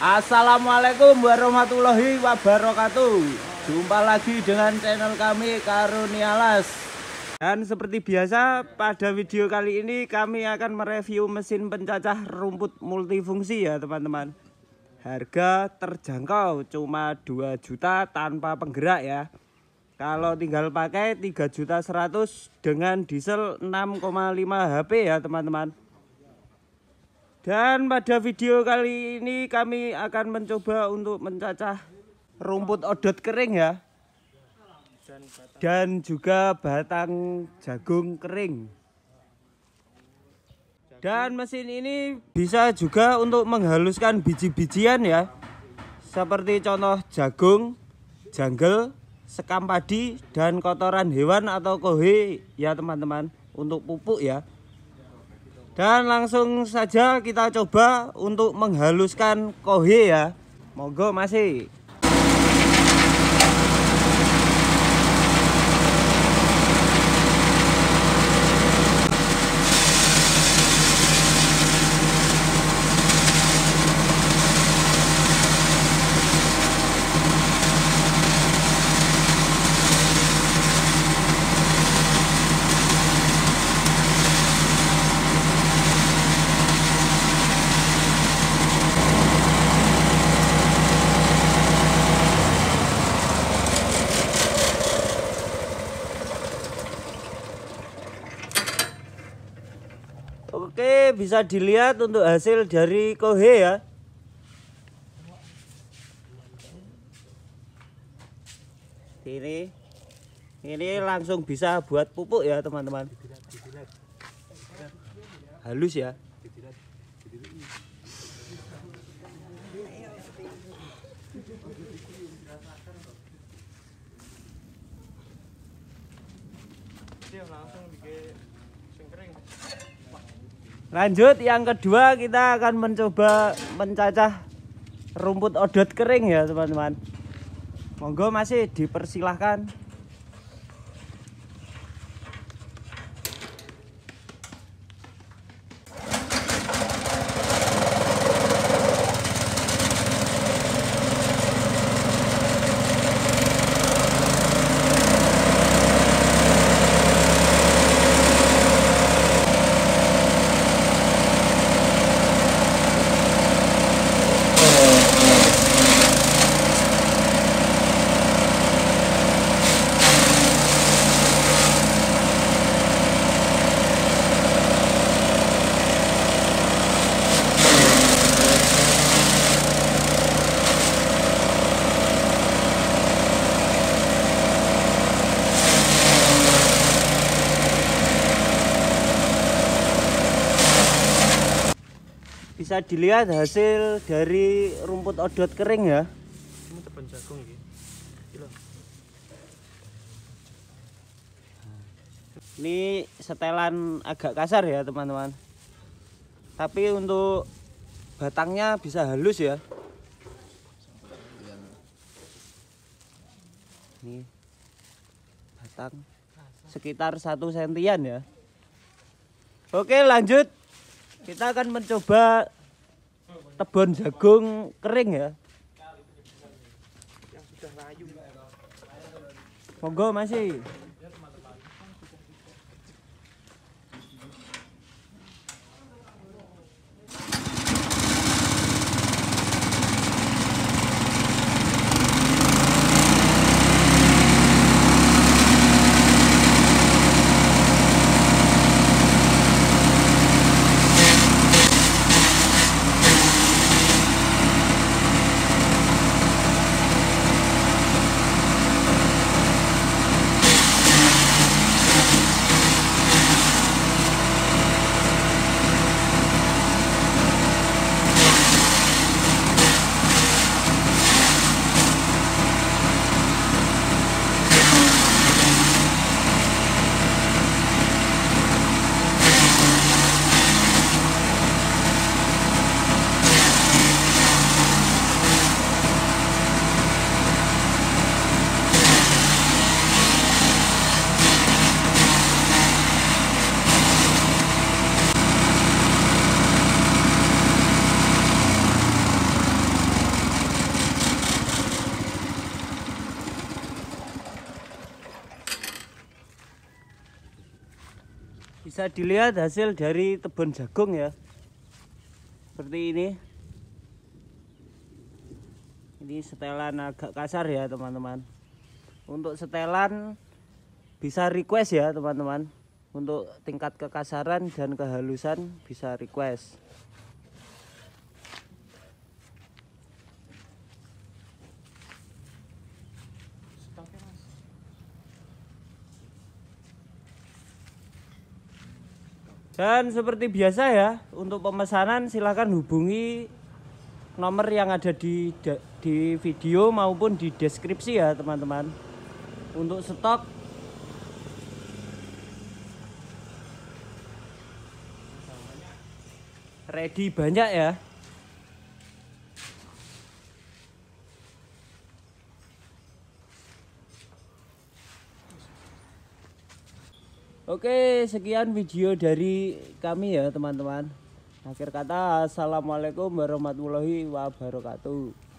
Assalamualaikum warahmatullahi wabarakatuh. Jumpa lagi dengan channel kami Karunialas. Dan seperti biasa pada video kali ini kami akan mereview mesin pencacah rumput multifungsi ya teman-teman. Harga terjangkau cuma 2 juta tanpa penggerak ya. Kalau tinggal pakai 3 juta 100 dengan diesel 6,5 HP ya teman-teman. Dan pada video kali ini kami akan mencoba untuk mencacah rumput odot kering ya. Dan juga batang jagung kering. Dan mesin ini bisa juga untuk menghaluskan biji-bijian ya. Seperti contoh jagung, janggel, sekam padi, dan kotoran hewan atau kohe ya teman-teman. Untuk pupuk ya. Dan langsung saja kita coba untuk menghaluskan kohe ya. Monggo masih. Oke, bisa dilihat untuk hasil dari Kohe ya. Ini ini langsung bisa buat pupuk ya, teman-teman. Halus ya. langsung bikin Lanjut yang kedua kita akan mencoba mencacah rumput odot kering ya teman-teman. Monggo masih dipersilahkan bisa dilihat hasil dari rumput odot kering ya ini setelan agak kasar ya teman-teman tapi untuk batangnya bisa halus ya ini batang sekitar satu sentian ya oke lanjut kita akan mencoba tebon jagung kering ya yang sudah layu monggo masih bisa dilihat hasil dari tebon jagung ya seperti ini ini setelan agak kasar ya teman-teman untuk setelan bisa request ya teman-teman untuk tingkat kekasaran dan kehalusan bisa request Dan seperti biasa ya, untuk pemesanan silahkan hubungi nomor yang ada di di video maupun di deskripsi ya teman-teman. Untuk stok ready banyak ya. Oke, sekian video dari kami ya teman-teman. Akhir kata, Assalamualaikum warahmatullahi wabarakatuh.